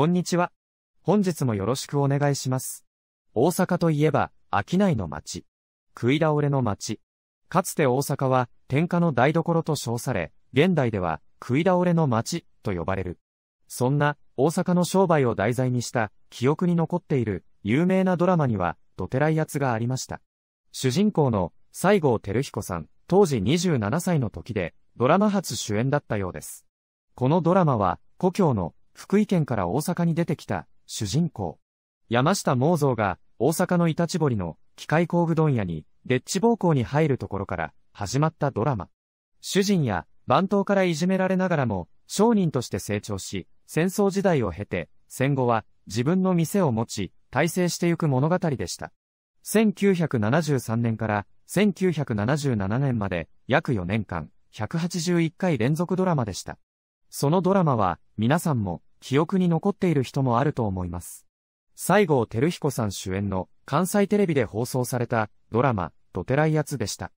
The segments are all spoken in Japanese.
こんにちは。本日もよろしくお願いします。大阪といえば、商いの街。食い倒れの街。かつて大阪は、天下の台所と称され、現代では、食い倒れの街、と呼ばれる。そんな、大阪の商売を題材にした、記憶に残っている、有名なドラマには、どてらいやつがありました。主人公の、西郷輝彦さん、当時27歳の時で、ドラマ初主演だったようです。このドラマは、故郷の福井県から大阪に出てきた主人公。山下猛蔵が大阪のイちぼ堀の機械工具問屋にデッチ奉公に入るところから始まったドラマ。主人や番頭からいじめられながらも商人として成長し、戦争時代を経て戦後は自分の店を持ち、大成してゆく物語でした。1973年から1977年まで約4年間、181回連続ドラマでした。そのドラマは、皆さんも、記憶に残っている人もあると思います。西郷輝彦さん主演の関西テレビで放送されたドラマ、ドテライアツでした。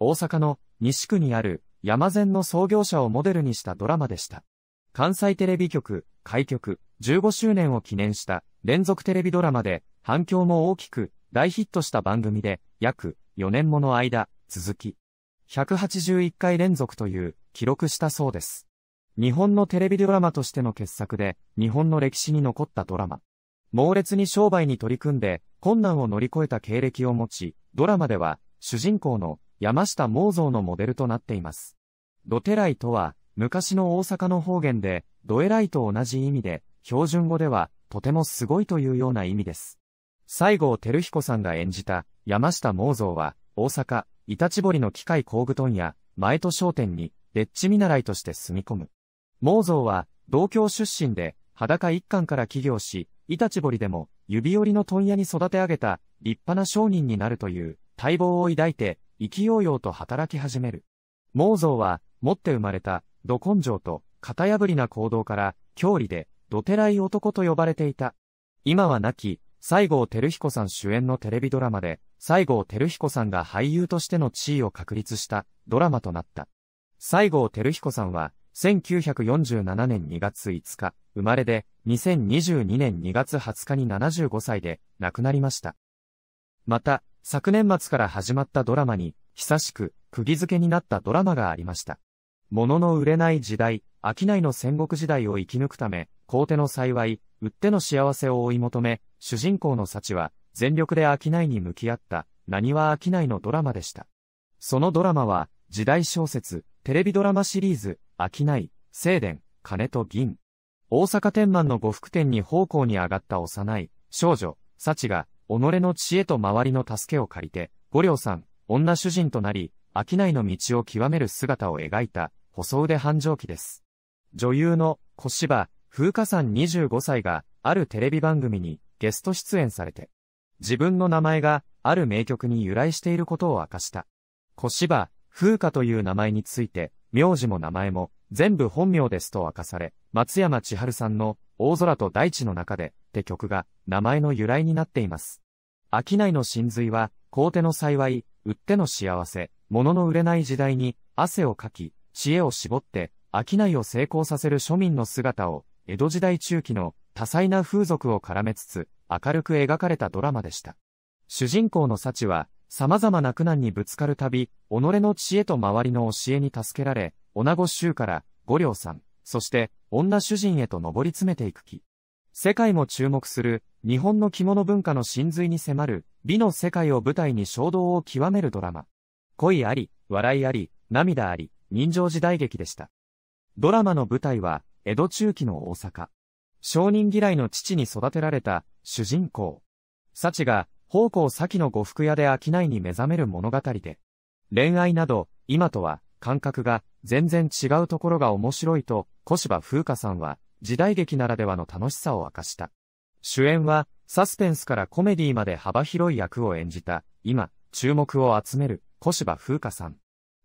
大阪の西区にある山前の創業者をモデルにしたドラマでした。関西テレビ局、開局15周年を記念した連続テレビドラマで反響も大きく大ヒットした番組で約4年もの間続き181回連続という記録したそうです。日本のテレビドラマとしての傑作で、日本の歴史に残ったドラマ。猛烈に商売に取り組んで、困難を乗り越えた経歴を持ち、ドラマでは、主人公の山下毛造のモデルとなっています。ドテライとは、昔の大阪の方言で、ドエライと同じ意味で、標準語では、とてもすごいというような意味です。西郷輝彦さんが演じた、山下毛造は、大阪、板タ堀の機械工具問屋、前戸商店に、レッチ見習いとして住み込む。毛蔵は、同郷出身で、裸一貫から起業し、イタチ堀でも、指折りの問屋に育て上げた、立派な商人になるという、待望を抱いて、生きようようと働き始める。毛蔵は、持って生まれた、ど根性と、型破りな行動から、郷里で、どてらい男と呼ばれていた。今は亡き、西郷照彦さん主演のテレビドラマで、西郷照彦さんが俳優としての地位を確立した、ドラマとなった。西郷照彦さんは、1947年2月5日、生まれで、2022年2月20日に75歳で亡くなりました。また、昨年末から始まったドラマに、久しく、釘付けになったドラマがありました。物の売れない時代、商いの戦国時代を生き抜くため、皇帝の幸い、売っての幸せを追い求め、主人公の幸は、全力で商いに向き合った、何は商いのドラマでした。そのドラマは、時代小説、テレビドラマシリーズ、商い、正殿、金と銀。大阪天満の呉服店に奉公に上がった幼い少女、幸が、己の知恵と周りの助けを借りて、五両さん、女主人となり、商いの道を極める姿を描いた、細腕繁盛記です。女優の小芝風花さん25歳が、あるテレビ番組にゲスト出演されて、自分の名前がある名曲に由来していることを明かした。小芝風花という名前について、名字も名前も、全部本名ですと明かされ、松山千春さんの、大空と大地の中で、って曲が、名前の由来になっています。商いの真髄は、皇帝の幸い、売っての幸せ、物の売れない時代に、汗をかき、知恵を絞って、商いを成功させる庶民の姿を、江戸時代中期の多彩な風俗を絡めつつ、明るく描かれたドラマでした。主人公の幸は、様々な苦難にぶつかるたび、己の知恵と周りの教えに助けられ、女子衆から五両さん、そして女主人へと上り詰めていく気。世界も注目する、日本の着物文化の真髄に迫る、美の世界を舞台に衝動を極めるドラマ。恋あり、笑いあり、涙あり、人情時代劇でした。ドラマの舞台は、江戸中期の大阪。商人嫌いの父に育てられた主人公。幸が方向先の呉服屋で商いに目覚める物語で、恋愛など、今とは、感覚が全然違うところが面白いと、小芝風花さんは、時代劇ならではの楽しさを明かした。主演は、サスペンスからコメディまで幅広い役を演じた、今、注目を集める、小芝風花さん。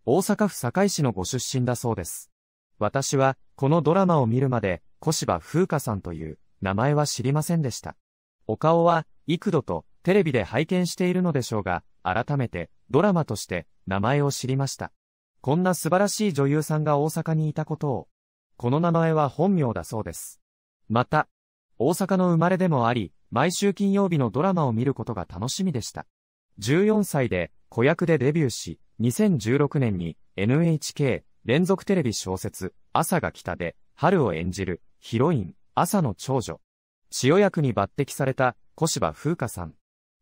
大阪府堺市のご出身だそうです。私は、このドラマを見るまで、小芝風花さんという、名前は知りませんでした。お顔は、幾度と、テレビで拝見しているのでしょうが、改めて、ドラマとして、名前を知りました。こんな素晴らしい女優さんが大阪にいたことを。この名前は本名だそうです。また、大阪の生まれでもあり、毎週金曜日のドラマを見ることが楽しみでした。14歳で子役でデビューし、2016年に NHK 連続テレビ小説、朝が来たで、春を演じるヒロイン、朝の長女。塩役に抜擢された小芝風花さん。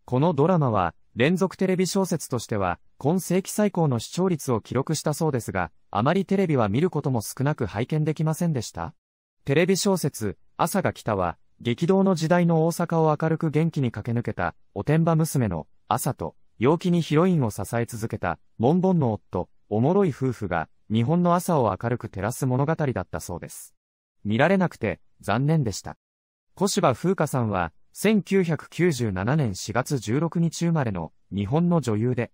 このドラマは、連続テレビ小説としては、今世紀最高の視聴率を記録したそうですが、あまりテレビは見ることも少なく拝見できませんでした。テレビ小説、朝が来たは、激動の時代の大阪を明るく元気に駆け抜けた、おてんば娘の、朝と、陽気にヒロインを支え続けた、モンボンの夫、おもろい夫婦が、日本の朝を明るく照らす物語だったそうです。見られなくて、残念でした。小芝風花さんは、1997年4月16日生まれの日本の女優で、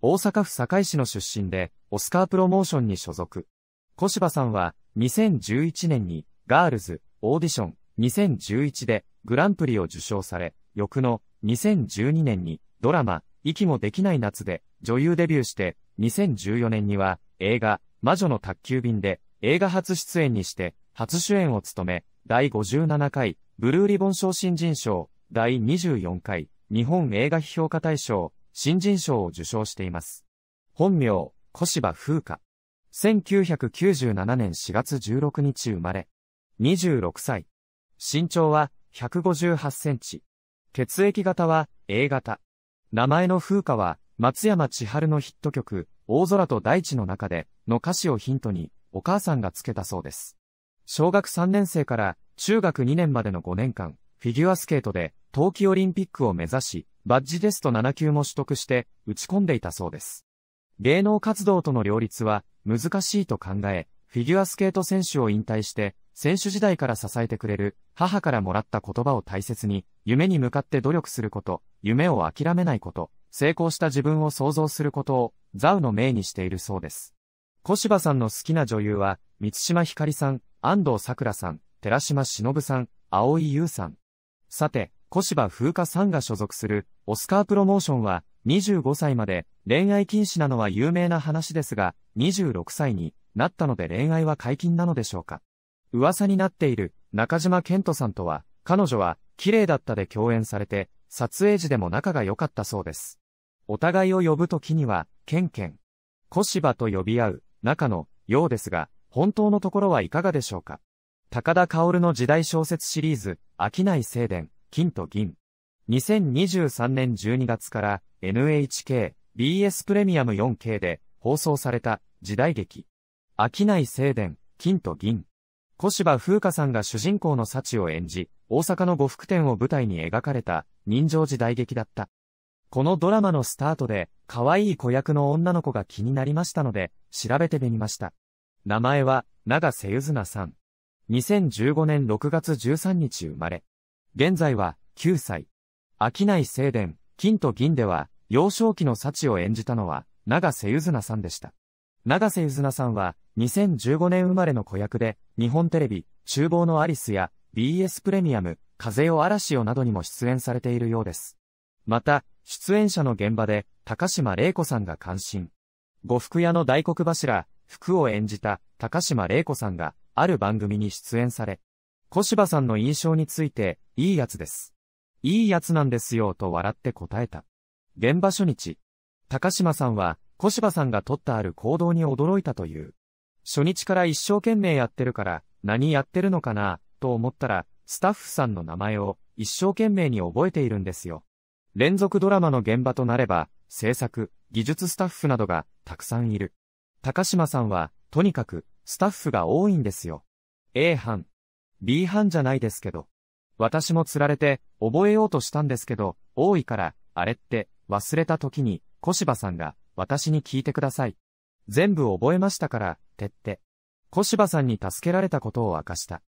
大阪府堺市の出身で、オスカープロモーションに所属。小芝さんは、2011年に、ガールズ、オーディション、2011で、グランプリを受賞され、翌の、2012年に、ドラマ、息もできない夏で、女優デビューして、2014年には、映画、魔女の宅急便で、映画初出演にして、初主演を務め、第57回、ブルーリボン賞新人賞第24回日本映画批評家大賞新人賞を受賞しています。本名、小芝風花。1997年4月16日生まれ。26歳。身長は158センチ。血液型は A 型。名前の風花は松山千春のヒット曲、大空と大地の中での歌詞をヒントにお母さんがつけたそうです。小学3年生から中学2年までの5年間、フィギュアスケートで冬季オリンピックを目指し、バッジテスト7級も取得して打ち込んでいたそうです。芸能活動との両立は難しいと考え、フィギュアスケート選手を引退して、選手時代から支えてくれる母からもらった言葉を大切に、夢に向かって努力すること、夢を諦めないこと、成功した自分を想像することを、ザウの命にしているそうです。小芝さんの好きな女優は、満島ひかりさん、安藤さくらさん、寺島忍さん、青井優さん。さて、小芝風花さんが所属する、オスカープロモーションは、25歳まで、恋愛禁止なのは有名な話ですが、26歳になったので恋愛は解禁なのでしょうか。噂になっている、中島健人さんとは、彼女は、綺麗だったで共演されて、撮影時でも仲が良かったそうです。お互いを呼ぶときには、ケンケン、小芝と呼び合う、仲の、ようですが、本当のところはいかがでしょうか高田薫の時代小説シリーズ、秋い静伝、金と銀。2023年12月から NHK、BS プレミアム 4K で放送された時代劇。秋い静伝、金と銀。小芝風花さんが主人公の幸を演じ、大阪の呉服店を舞台に描かれた人情時代劇だった。このドラマのスタートで、可愛い子役の女の子が気になりましたので、調べてみました。名前は、長瀬ゆずなさん。2015年6月13日生まれ。現在は、9歳。秋い聖殿、金と銀では、幼少期の幸を演じたのは、長瀬ゆずなさんでした。長瀬ゆずなさんは、2015年生まれの子役で、日本テレビ、厨房のアリスや、BS プレミアム、風よ嵐よなどにも出演されているようです。また、出演者の現場で、高島玲子さんが関心。呉服屋の大黒柱、服を演じた高島玲子さんがある番組に出演され、小芝さんの印象について、いいやつです。いいやつなんですよと笑って答えた。現場初日、高島さんは小芝さんが取ったある行動に驚いたという。初日から一生懸命やってるから、何やってるのかな、と思ったら、スタッフさんの名前を一生懸命に覚えているんですよ。連続ドラマの現場となれば、制作、技術スタッフなどがたくさんいる。高島さんは、とにかく、スタッフが多いんですよ。A 班、B 班じゃないですけど。私も釣られて、覚えようとしたんですけど、多いから、あれって、忘れた時に、小芝さんが、私に聞いてください。全部覚えましたから、てって。小芝さんに助けられたことを明かした。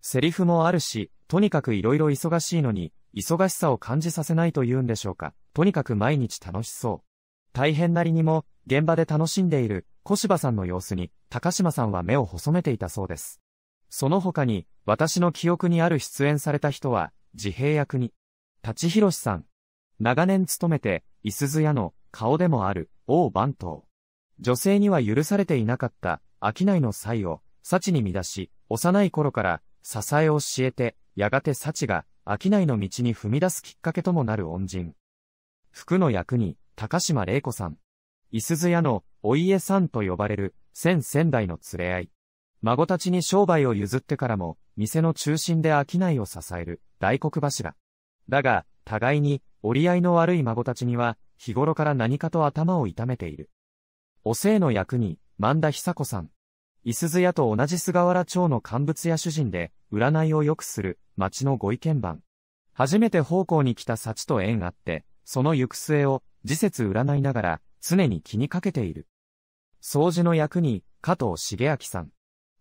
セリフもあるし、とにかくいろいろ忙しいのに、忙しさを感じさせないと言うんでしょうか。とにかく毎日楽しそう。大変なりにも、現場で楽しんでいる小芝さんの様子に、高島さんは目を細めていたそうです。その他に、私の記憶にある出演された人は、自閉役に、立博さん。長年勤めて、いすず屋の、顔でもある、王番頭。女性には許されていなかった、商いの際を、幸に乱し、幼い頃から、支えを教えて、やがて幸が、商いの道に踏み出すきっかけともなる恩人。服の役に、高島玲子さん。いす屋のお家さんと呼ばれる千仙台の連れ合い。孫たちに商売を譲ってからも、店の中心で商いを支える大黒柱。だが、互いに折り合いの悪い孫たちには、日頃から何かと頭を痛めている。お姓の役に、万田久子さん。いすゞ屋と同じ菅原町の乾物屋主人で、占いを良くする町のご意見番。初めて奉公に来た幸と縁あって、その行く末を、次節占いながら、常に気にかけている。掃除の役に、加藤茂明さん。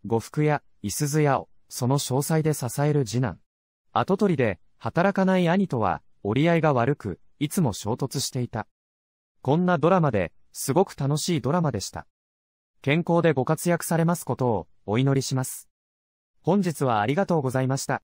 呉服や、いすず屋を、その詳細で支える次男。後取りで、働かない兄とは、折り合いが悪く、いつも衝突していた。こんなドラマで、すごく楽しいドラマでした。健康でご活躍されますことを、お祈りします。本日はありがとうございました。